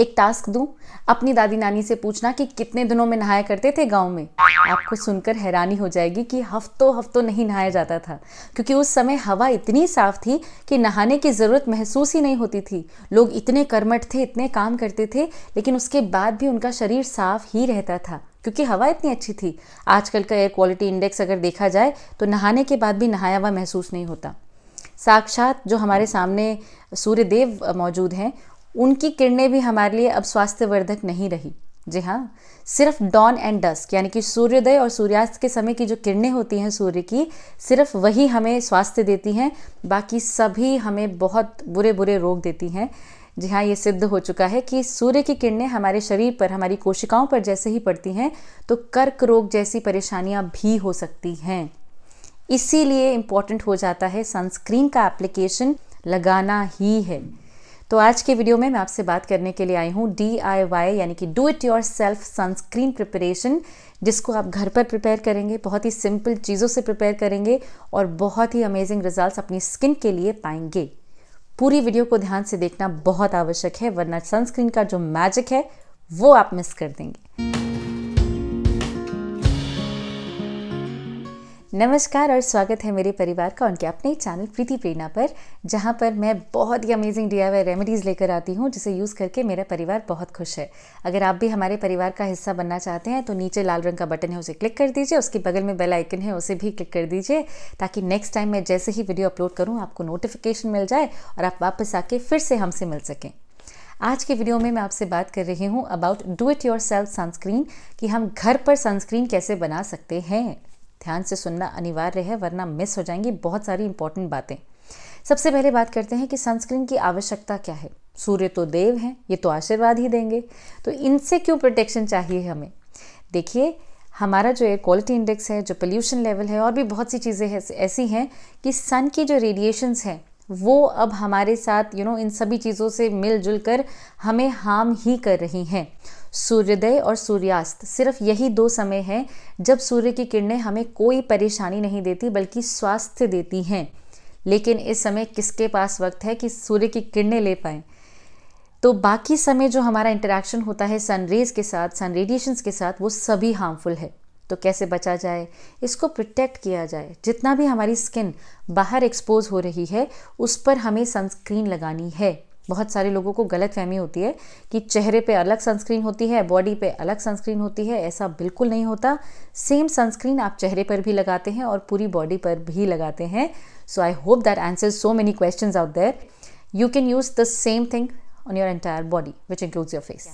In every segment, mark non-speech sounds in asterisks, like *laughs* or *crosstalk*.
एक टास्क दूं अपनी दादी नानी से पूछना कि कितने दिनों में नहाया करते थे गांव में आपको सुनकर हैरानी हो जाएगी कि हफ्तों हफ्तों नहीं नहाया जाता था क्योंकि उस समय हवा इतनी साफ थी कि नहाने की ज़रूरत महसूस ही नहीं होती थी लोग इतने कर्मठ थे इतने काम करते थे लेकिन उसके बाद भी उनका शरीर साफ ही रहता था क्योंकि हवा इतनी अच्छी थी आजकल का एयर क्वालिटी इंडेक्स अगर देखा जाए तो नहाने के बाद भी नहाया हुआ महसूस नहीं होता साक्षात जो हमारे सामने सूर्यदेव मौजूद हैं उनकी किरणें भी हमारे लिए अब स्वास्थ्यवर्धक नहीं रही जी हाँ सिर्फ डॉन एंड डस्क यानी कि सूर्योदय और सूर्यास्त के समय की जो किरणें होती हैं सूर्य की सिर्फ वही हमें स्वास्थ्य देती हैं बाकी सभी हमें बहुत बुरे बुरे रोग देती हैं जी हाँ ये सिद्ध हो चुका है कि सूर्य की किरणें हमारे शरीर पर हमारी कोशिकाओं पर जैसे ही पड़ती हैं तो कर्क रोग जैसी परेशानियाँ भी हो सकती हैं इसीलिए इम्पॉर्टेंट हो जाता है सनस्क्रीन का एप्लीकेशन लगाना ही है तो आज के वीडियो में मैं आपसे बात करने के लिए आई हूँ डी आई वाई यानी कि do it yourself sunscreen preparation जिसको आप घर पर प्रिपेयर करेंगे बहुत ही सिंपल चीज़ों से प्रिपेयर करेंगे और बहुत ही अमेजिंग रिजल्ट अपनी स्किन के लिए पाएंगे पूरी वीडियो को ध्यान से देखना बहुत आवश्यक है वरना सनस्क्रीन का जो मैजिक है वो आप मिस कर देंगे नमस्कार और स्वागत है मेरे परिवार का उनके अपने चैनल प्रीति प्रेरणा पर जहाँ पर मैं बहुत ही अमेजिंग डी आई रेमेडीज़ लेकर आती हूँ जिसे यूज़ करके मेरा परिवार बहुत खुश है अगर आप भी हमारे परिवार का हिस्सा बनना चाहते हैं तो नीचे लाल रंग का बटन है उसे क्लिक कर दीजिए उसके बगल में बेल आइकन है उसे भी क्लिक कर दीजिए ताकि नेक्स्ट टाइम मैं जैसे ही वीडियो अपलोड करूँ आपको नोटिफिकेशन मिल जाए और आप वापस आके फिर से हमसे मिल सकें आज के वीडियो में मैं आपसे बात कर रही हूँ about do it yourself sunscreen कि हम घर पर सनस्क्रीन कैसे बना सकते हैं ध्यान से सुनना अनिवार्य है वरना मिस हो जाएंगी बहुत सारी इंपॉर्टेंट बातें सबसे पहले बात करते हैं कि सनस्क्रीन की आवश्यकता क्या है सूर्य तो देव हैं ये तो आशीर्वाद ही देंगे तो इनसे क्यों प्रोटेक्शन चाहिए हमें देखिए हमारा जो एयर क्वालिटी इंडेक्स है जो पोल्यूशन लेवल है और भी बहुत सी चीज़ें ऐसी हैं कि सन की जो रेडिएशंस हैं वो अब हमारे साथ यू you नो know, इन सभी चीज़ों से मिलजुल कर हमें हार्म ही कर रही हैं सूर्योदय और सूर्यास्त सिर्फ यही दो समय हैं जब सूर्य की किरणें हमें कोई परेशानी नहीं देती बल्कि स्वास्थ्य देती हैं लेकिन इस समय किसके पास वक्त है कि सूर्य की किरणें ले पाएँ तो बाकी समय जो हमारा इंटरेक्शन होता है सनरेज के साथ सन रेडिएशंस के साथ वो सभी हार्मफुल है तो कैसे बचा जाए इसको प्रोटेक्ट किया जाए जितना भी हमारी स्किन बाहर एक्सपोज हो रही है उस पर हमें सनस्क्रीन लगानी है बहुत सारे लोगों को गलत फहमी होती है कि चेहरे पे अलग सनस्क्रीन होती है बॉडी पे अलग सनस्क्रीन होती है ऐसा बिल्कुल नहीं होता सेम सनस्क्रीन आप चेहरे पर भी लगाते हैं और पूरी बॉडी पर भी लगाते हैं so I hope that answer so many question out there you can use the same thing on your entire body which includes your face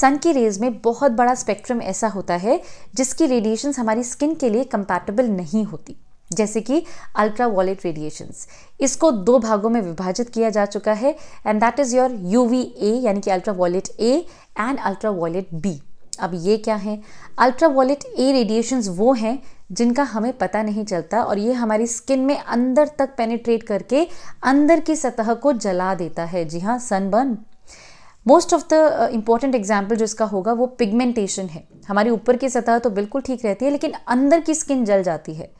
sun की रेज में बहुत बड़ा स्पेक्ट्रम ऐसा होता है जिसकी रेडिएशन हमारी स्किन के लिए कंपैटिबल नहीं होती जैसे कि अल्ट्रा वॉलेट रेडिएशंस इसको दो भागों में विभाजित किया जा चुका है and that is your U V A यानी कि ultra violet A and ultra violet B अब ये क्या है अल्ट्रा वॉलेट ए रेडिएशंस वो हैं जिनका हमें पता नहीं चलता और ये हमारी स्किन में अंदर तक पेनिट्रेट करके अंदर की सतह को जला देता है जी हाँ sunburn most of the important example जो इसका होगा वो पिगमेंटेशन है हमारी ऊपर की सतह तो बिल्कुल ठीक रहती है लेकिन अंदर की स्किन जल जाती है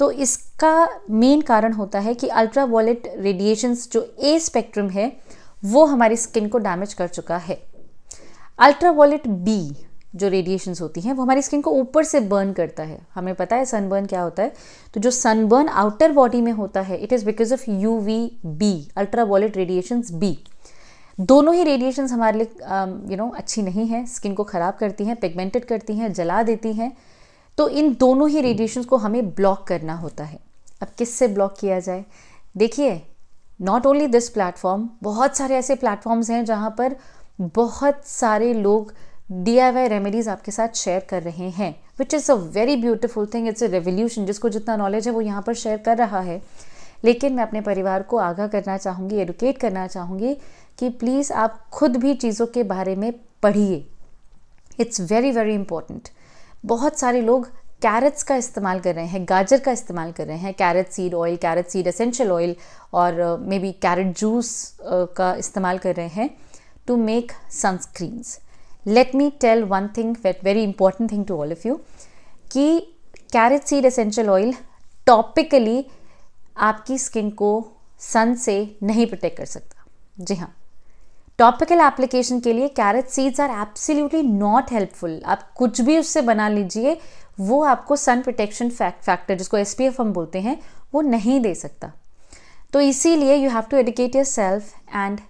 तो इसका मेन कारण होता है कि अल्ट्रा वॉलेट रेडिएशंस जो ए स्पेक्ट्रम है वो हमारी स्किन को डैमेज कर चुका है अल्ट्रा वॉलेट बी जो रेडिएशंस होती हैं वो हमारी स्किन को ऊपर से बर्न करता है हमें पता है सनबर्न क्या होता है तो जो सनबर्न आउटर बॉडी में होता है it is because of U V B ultra violet radiations B दोनों ही रेडिएशंस हमारे लिए यू um, नो अच्छी नहीं है स्किन को ख़राब करती हैं पिगमेंटेड करती हैं जला देती हैं तो इन दोनों ही रेडिएशन को हमें ब्लॉक करना होता है अब किससे ब्लॉक किया जाए देखिए नॉट ओनली दिस प्लेटफॉर्म बहुत सारे ऐसे प्लेटफॉर्म्स हैं जहाँ पर बहुत सारे लोग डी आई वाई रेमेडीज़ आपके साथ शेयर कर रहे हैं which is a very beautiful thing it's a revolution जिसको जितना नॉलेज है वो यहाँ पर शेयर कर रहा है लेकिन मैं अपने परिवार को आगाह करना चाहूँगी एडुकेट करना चाहूँगी कि प्लीज़ आप खुद भी चीज़ों के बारे में पढ़िए इट्स वेरी वेरी इंपॉर्टेंट बहुत सारे लोग कैरेट्स का इस्तेमाल कर रहे हैं गाजर का इस्तेमाल कर रहे हैं carrot seed oil carrot seed essential oil और मे बी कैरेट जूस का इस्तेमाल कर रहे हैं to make sunscreens let me tell one thing very important thing to all of you कि carrot seed essential oil topically आपकी skin को sun से नहीं प्रोटेक्ट कर सकता जी हाँ टॉपिकल एप्लीकेशन के लिए carrot seeds are absolutely not helpful आप कुछ भी उससे बना लीजिए वो आपको सन प्रोटेक्शन फैक्टर जिसको एस हम बोलते हैं वो नहीं दे सकता तो इसीलिए you have to educate yourself and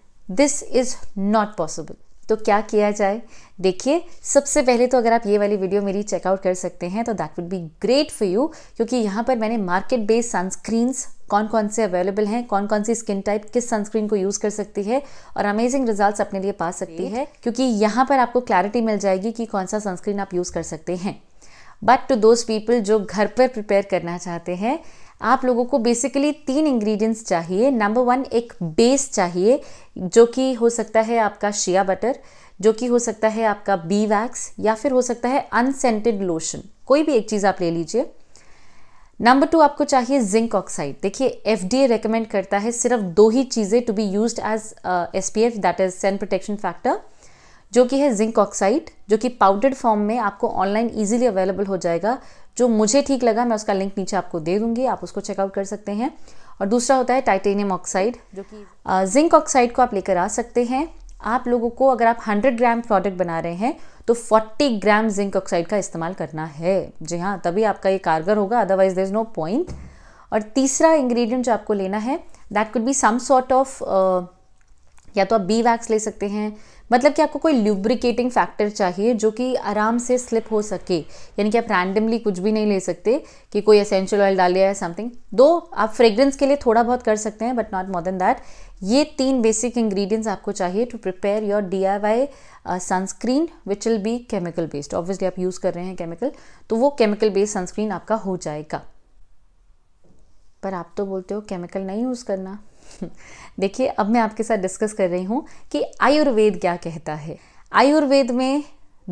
this is not possible तो क्या किया जाए देखिए सबसे पहले तो अगर आप ये वाली वीडियो मेरी चेकआउट कर सकते हैं तो that would be great for you क्योंकि यहाँ पर मैंने मार्केट बेस्ड सनस्क्रीन्स कौन कौन से अवेलेबल हैं कौन कौन सी स्किन टाइप किस सनस्क्रीन को यूज़ कर सकती है और अमेजिंग रिजल्ट अपने लिए पा सकती है क्योंकि यहाँ पर आपको क्लैरिटी मिल जाएगी कि कौन सा सनस्क्रीन आप यूज़ कर सकते हैं बट टू दोज पीपल जो घर पर प्रिपेयर करना चाहते हैं आप लोगों को बेसिकली तीन इंग्रेडिएंट्स चाहिए नंबर वन एक बेस चाहिए जो कि हो सकता है आपका शिया बटर जो कि हो सकता है आपका बी वैक्स या फिर हो सकता है अनसेंटेड लोशन कोई भी एक चीज़ आप ले लीजिए नंबर टू आपको चाहिए जिंक ऑक्साइड देखिए एफ डी ए रिकमेंड करता है सिर्फ दो ही चीज़ें to be use as S P F that is sun protection factor जो कि है जिंक ऑक्साइड जो कि पाउडर फॉर्म में आपको ऑनलाइन ईजिली अवेलेबल हो जाएगा जो मुझे ठीक लगा मैं उसका लिंक नीचे आपको दे दूंगी आप उसको चेकआउट कर सकते हैं और दूसरा होता है टाइटेनियम ऑक्साइड जो कि जिंक uh, ऑक्साइड को आप लेकर आ सकते हैं आप लोगों को अगर आप 100 ग्राम प्रोडक्ट बना रहे हैं तो 40 ग्राम जिंक ऑक्साइड का इस्तेमाल करना है जी हाँ तभी आपका ये कारगर होगा otherwise there is no point और तीसरा इंग्रेडिएंट जो आपको लेना है that could be some sort of या तो आप बी वैक्स ले सकते हैं मतलब कि आपको कोई ल्यूब्रिकेटिंग फैक्टर चाहिए जो कि आराम से स्लिप हो सके यानी कि आप रैंडमली कुछ भी नहीं ले सकते कि कोई असेंशियल ऑयल डाल लिया है समथिंग दो आप फ्रेग्रेंस के लिए थोड़ा बहुत कर सकते हैं but not more than that ये तीन बेसिक इंग्रेडिएंट्स आपको चाहिए to prepare your D Y sunscreen which will be chemical based obviously आप यूज़ कर रहे हैं केमिकल तो वो केमिकल बेस्ड सनस्क्रीन आपका हो जाएगा पर आप तो बोलते हो केमिकल नहीं यूज़ करना *laughs* देखिए अब मैं आपके साथ डिस्कस कर रही हूँ कि आयुर्वेद क्या कहता है आयुर्वेद में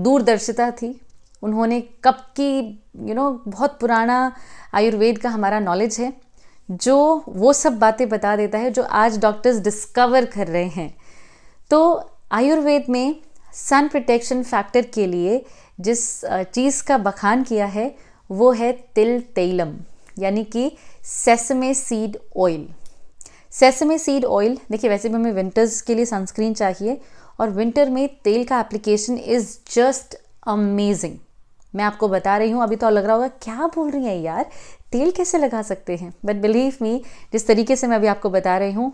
दूरदर्शिता थी उन्होंने कब की यू you नो know, बहुत पुराना आयुर्वेद का हमारा नॉलेज है जो वो सब बातें बता देता है जो आज डॉक्टर्स डिस्कवर कर रहे हैं तो आयुर्वेद में सन प्रोटेक्शन फैक्टर के लिए जिस चीज़ का बखान किया है वो है तिल तेलम यानी कि sesame seed oil sesame seed oil देखिए वैसे भी हमें विंटर्स के लिए सनस्क्रीन चाहिए और विंटर में तेल का एप्लीकेशन इज़ जस्ट अमेजिंग मैं आपको बता रही हूँ अभी तो लग रहा होगा क्या बोल रही हैं यार तेल कैसे लगा सकते हैं बट बिलीव मी जिस तरीके से मैं अभी आपको बता रही हूँ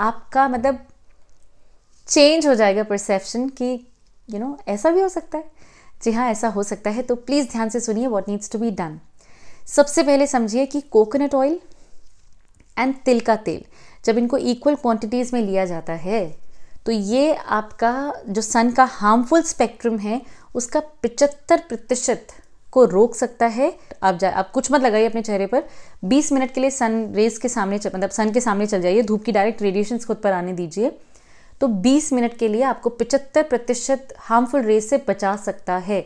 आपका मतलब चेंज हो जाएगा परसेप्शन कि यू नो ऐसा भी हो सकता है जी हाँ ऐसा हो सकता है तो प्लीज़ ध्यान से सुनिए what needs to be done सबसे पहले समझिए कि कोकोनट ऑयल एंड तिल का तेल जब इनको इक्वल क्वांटिटीज़ में लिया जाता है तो ये आपका जो सन का हार्मफुल स्पेक्ट्रम है उसका पिचहत्तर प्रतिशत को रोक सकता है आप जाए आप कुछ मत लगाइए अपने चेहरे पर 20 मिनट के लिए सन रेज के सामने मतलब सन के सामने चल जाइए धूप की डायरेक्ट रेडिएशन खुद पर आने दीजिए तो 20 मिनट के लिए आपको पिचहत्तर प्रतिशत हार्मफुल रेज से बचा सकता है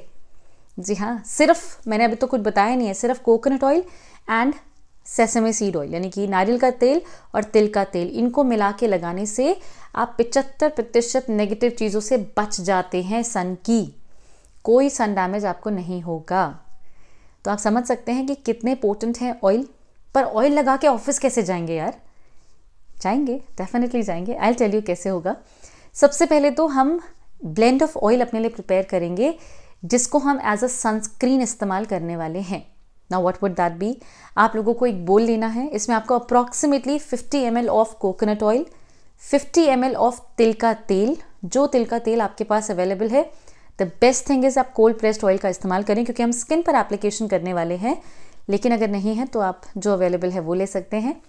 जी हाँ सिर्फ मैंने अभी तो कुछ बताया नहीं है सिर्फ coconut oil and sesame seed oil यानी कि नारियल का तेल और तिल का तेल इनको मिला के लगाने से आप पिचहत्तर प्रतिशत नेगेटिव चीज़ों से बच जाते हैं सन की कोई सन डैमेज आपको नहीं होगा तो आप समझ सकते हैं कि कितने पोटेंट हैं ऑयल पर ऑयल लगा के ऑफिस कैसे जाएंगे यार जाएंगे डेफिनेटली जाएंगे आई टेल यू कैसे होगा सबसे पहले तो हम ब्लेंड ऑफ ऑयल अपने लिए प्रिपेयर करेंगे जिसको हम एज अ सनस्क्रीन इस्तेमाल करने वाले हैं ना वट वुड दैट बी आप लोगों को एक बोल लेना है इसमें आपको approximately fifty M L of coconut oil fifty M L of तिल का तेल जो तिल का तेल आपके पास अवेलेबल है द बेस्ट थिंग इज़ आप कोल्ड प्रेस्ड ऑयल का इस्तेमाल करें क्योंकि हम स्किन पर एप्लीकेशन करने वाले हैं लेकिन अगर नहीं है तो आप जो अवेलेबल है वो ले सकते हैं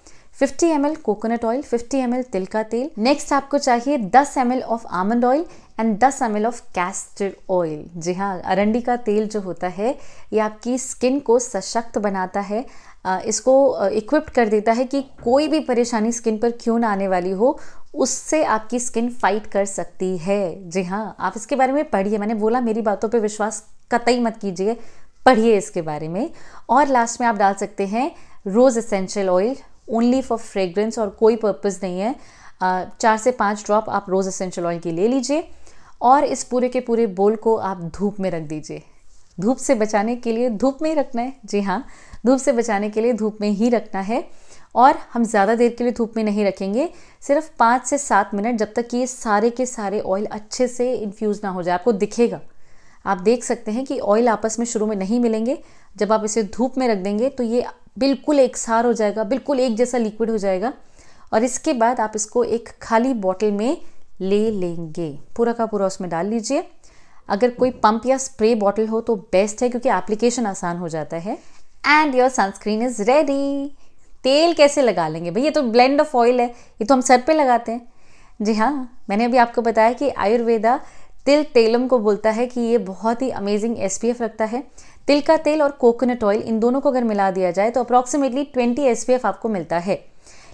50 एम कोकोनट ऑयल 50 एम तिल का तेल नेक्स्ट आपको चाहिए 10 M of almond oil and 10 M L of castor oil जी हाँ अरंडी का तेल जो होता है ये आपकी स्किन को सशक्त बनाता है इसको इक्विप्ड कर देता है कि कोई भी परेशानी स्किन पर क्यों ना आने वाली हो उससे आपकी स्किन फाइट कर सकती है जी हाँ आप इसके बारे में पढ़िए मैंने बोला मेरी बातों पर विश्वास कतई मत कीजिए पढ़िए इसके बारे में और लास्ट में आप डाल सकते हैं rose essential oil only for fragrance और कोई पर्पज़ नहीं है चार से पाँच ड्रॉप आप रोज़ एसेंशियल ऑयल की ले लीजिए और इस पूरे के पूरे बोल को आप धूप में रख दीजिए धूप से बचाने के लिए धूप में ही रखना है जी हाँ धूप से बचाने के लिए धूप में ही रखना है और हम ज़्यादा देर के लिए धूप में नहीं रखेंगे सिर्फ पाँच से सात मिनट जब तक कि ये सारे के सारे ऑयल अच्छे से इन्फ्यूज़ ना हो जाए आपको दिखेगा आप देख सकते हैं कि ऑयल आपस में शुरू में नहीं मिलेंगे जब आप इसे धूप में रख देंगे तो ये बिल्कुल एक सार हो जाएगा बिल्कुल एक जैसा लिक्विड हो जाएगा और इसके बाद आप इसको एक खाली बॉटल में ले लेंगे पूरा का पूरा उसमें डाल लीजिए अगर कोई पंप या स्प्रे बॉटल हो तो बेस्ट है क्योंकि एप्लीकेशन आसान हो जाता है and your sunscreen is ready तेल कैसे लगा लेंगे भाई ये तो ब्लेंड ऑफ ऑयल है ये तो हम सर पे लगाते हैं जी हाँ मैंने अभी आपको बताया कि आयुर्वेदा तिल तेलम को बोलता है कि ये बहुत ही अमेजिंग एस रखता है तिल का तेल और कोकोनट ऑयल इन दोनों को अगर मिला दिया जाए तो अप्रॉक्सीमेटली ट्वेंटी एस आपको मिलता है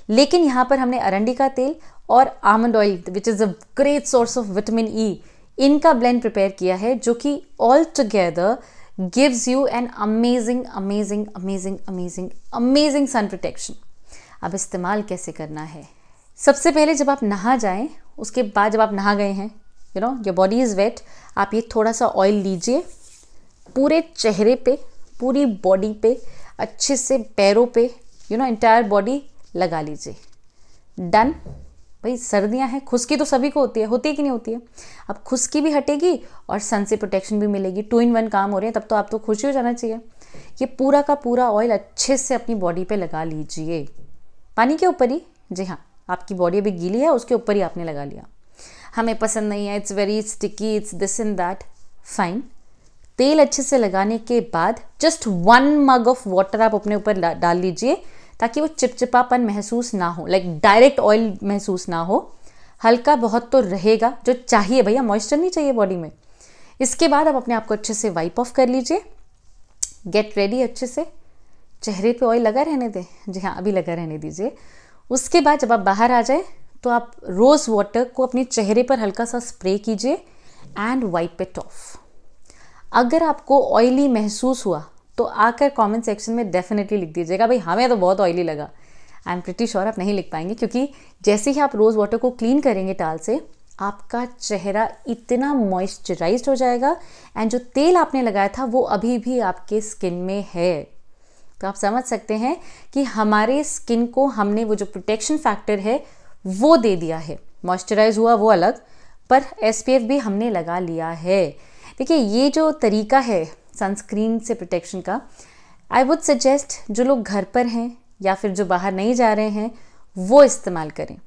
लेकिन यहाँ पर हमने अरंडी का तेल और almond oil which is a great source of vitamin e इनका ब्लेंड प्रिपेयर किया है जो कि all together gives you an amazing amazing amazing amazing amazing sun protection अब इस्तेमाल कैसे करना है सबसे पहले जब आप नहा जाएं उसके बाद जब आप नहा गए हैं you know your body is wet आप ये थोड़ा सा ऑयल लीजिए पूरे चेहरे पे पूरी बॉडी पे अच्छे से पैरों पे यू नो एंटायर बॉडी लगा लीजिए डन भाई सर्दियां हैं खुशकी तो सभी को होती है होती है कि नहीं होती है अब खुशकी भी हटेगी और सन से प्रोटेक्शन भी मिलेगी टू इन वन काम हो रहे हैं तब तो आप तो खुशी हो जाना चाहिए ये पूरा का पूरा ऑयल अच्छे से अपनी बॉडी पे लगा लीजिए पानी के ऊपर ही जी हाँ आपकी बॉडी अभी गीली है उसके ऊपर ही आपने लगा लिया हमें पसंद नहीं है it's very sticky it's this in that fine तेल अच्छे से लगाने के बाद just one mug of water आप अपने ऊपर डाल लीजिए ताकि वो चिपचिपापन महसूस ना हो लाइक डायरेक्ट ऑयल महसूस ना हो हल्का बहुत तो रहेगा जो चाहिए भैया मॉइस्चर नहीं चाहिए बॉडी में इसके बाद आप अपने आप को अच्छे से वाइप ऑफ कर लीजिए गेट रेडी अच्छे से चेहरे पे ऑयल लगा रहने दें जी हाँ अभी लगा रहने दीजिए उसके बाद जब आप बाहर आ जाए तो आप रोज़ वाटर को अपने चेहरे पर हल्का सा स्प्रे कीजिए एंड वाइप इट ऑफ अगर आपको ऑयली महसूस हुआ तो आकर कमेंट सेक्शन में डेफिनेटली लिख दीजिएगा भाई हमें तो बहुत ऑयली लगा आई एम प्रिटी श्योर आप नहीं लिख पाएंगे क्योंकि जैसे ही आप रोज़ वाटर को क्लीन करेंगे टाल से आपका चेहरा इतना मॉइस्चराइज हो जाएगा एंड जो तेल आपने लगाया था वो अभी भी आपके स्किन में है तो आप समझ सकते हैं कि हमारे स्किन को हमने वो जो प्रोटेक्शन फैक्टर है वो दे दिया है मॉइस्चराइज हुआ वो अलग पर एस भी हमने लगा लिया है देखिए ये जो तरीका है सनस्क्रीन से प्रोटेक्शन का आई वुड सजेस्ट जो लोग घर पर हैं या फिर जो बाहर नहीं जा रहे हैं वो इस्तेमाल करें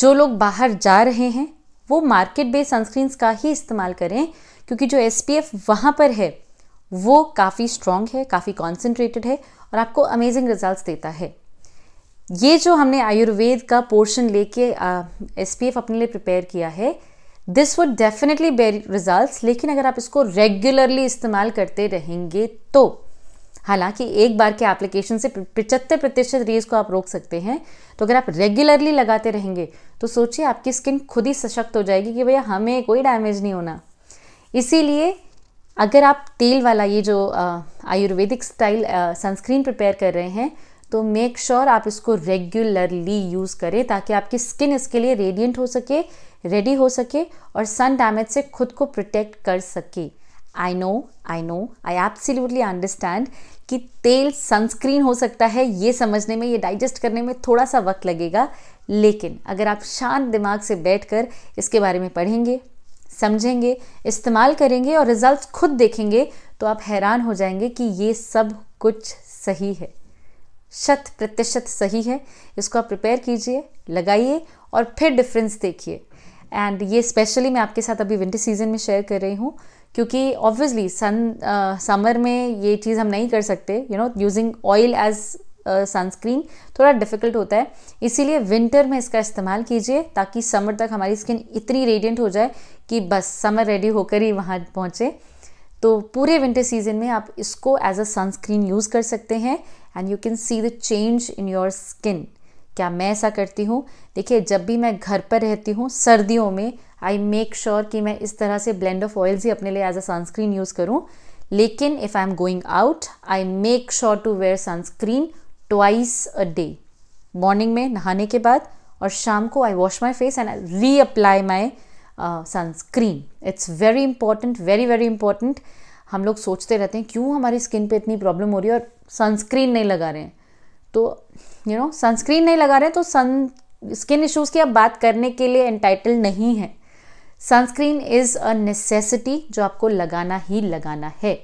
जो लोग बाहर जा रहे हैं वो मार्केट बेस्ड सनस्क्रीन का ही इस्तेमाल करें क्योंकि जो एस पी एफ वहाँ पर है वो काफ़ी स्ट्रॉन्ग है काफ़ी कॉन्सेंट्रेटेड है और आपको अमेजिंग रिजल्ट देता है ये जो हमने आयुर्वेद का पोर्शन लेके एस पी एफ अपने लिए प्रिपेयर किया है this would definitely bear result लेकिन अगर आप इसको रेगुलरली इस्तेमाल करते रहेंगे तो हालांकि एक बार के एप्लीकेशन से पिचहत्तर प्रतिशत रेज को आप रोक सकते हैं तो अगर आप रेगुलरली लगाते रहेंगे तो सोचिए आपकी स्किन खुद ही सशक्त हो जाएगी कि भैया हमें कोई डैमेज नहीं होना इसीलिए अगर आप तेल वाला ये जो आयुर्वेदिक स्टाइल सनस्क्रीन प्रिपेयर कर रहे हैं तो मेक श्योर sure आप इसको रेगुलरली यूज़ करें ताकि आपकी स्किन इसके लिए रेडियंट हो सके रेडी हो सके और सन डैमेज से खुद को प्रोटेक्ट कर सके I know I know I absolutely understand कि तेल सनस्क्रीन हो सकता है ये समझने में ये डाइजेस्ट करने में थोड़ा सा वक्त लगेगा लेकिन अगर आप शांत दिमाग से बैठकर इसके बारे में पढ़ेंगे समझेंगे इस्तेमाल करेंगे और रिजल्ट्स खुद देखेंगे तो आप हैरान हो जाएंगे कि ये सब कुछ सही है शत प्रतिशत सही है इसको आप प्रिपेयर कीजिए लगाइए और फिर डिफरेंस देखिए एंड ये स्पेशली मैं आपके साथ अभी विंटर सीजन में शेयर कर रही हूँ क्योंकि ऑब्वियसली सन समर में ये चीज़ हम नहीं कर सकते you know using oil as sunscreen थोड़ा डिफिकल्ट होता है इसीलिए विंटर में इसका इस्तेमाल कीजिए ताकि समर तक हमारी स्किन इतनी रेडियंट हो जाए कि बस समर रेडी होकर ही वहाँ पहुँचे तो पूरे विंटर सीजन में आप इसको एज अ सनस्क्रीन यूज़ कर सकते हैं and you can see the change in your skin क्या मैं ऐसा करती हूँ देखिए जब भी मैं घर पर रहती हूँ सर्दियों में आई मेक श्योर कि मैं इस तरह से ब्लेंड ऑफ ऑयल्स ही अपने लिए एज अ सनस्क्रीन यूज़ करूँ लेकिन if I am going out I make sure to wear sunscreen twice a day morning में नहाने के बाद और शाम को I wash my face and I reapply my sunscreen it's very important very very important हम लोग सोचते रहते हैं क्यों हमारी स्किन पे इतनी प्रॉब्लम हो रही है और सनस्क्रीन नहीं लगा रहे हैं तो यू नो सनस्क्रीन नहीं लगा रहे हैं तो सन स्किन इश्यूज़ की आप बात करने के लिए एंटाइटल नहीं है सनस्क्रीन इज़ अ नेसेसिटी जो आपको लगाना ही लगाना है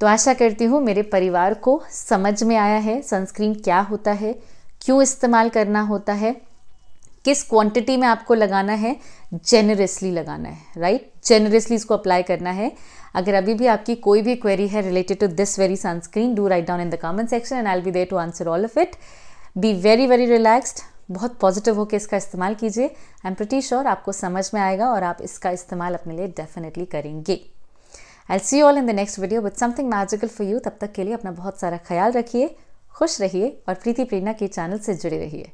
तो आशा करती हूँ मेरे परिवार को समझ में आया है सनस्क्रीन क्या होता है क्यों इस्तेमाल करना होता है किस क्वांटिटी में आपको लगाना है जेनरसली लगाना है राइट जेनरसली इसको अप्लाई करना है अगर अभी भी आपकी कोई भी क्वेरी है related to this very sunscreen do write down in the comment section and I be there to answer all of it be very very relaxed बहुत पॉजिटिव होकर इसका इस्तेमाल कीजिए आई एम प्रटी श्योर आपको समझ में आएगा और आप इसका इस्तेमाल अपने लिए डेफिनेटली करेंगे I see all in the next video with something magical for you तब तक के लिए अपना बहुत सारा ख्याल रखिए खुश रहिए और प्रीति प्रेरणा के चैनल से जुड़े रहिए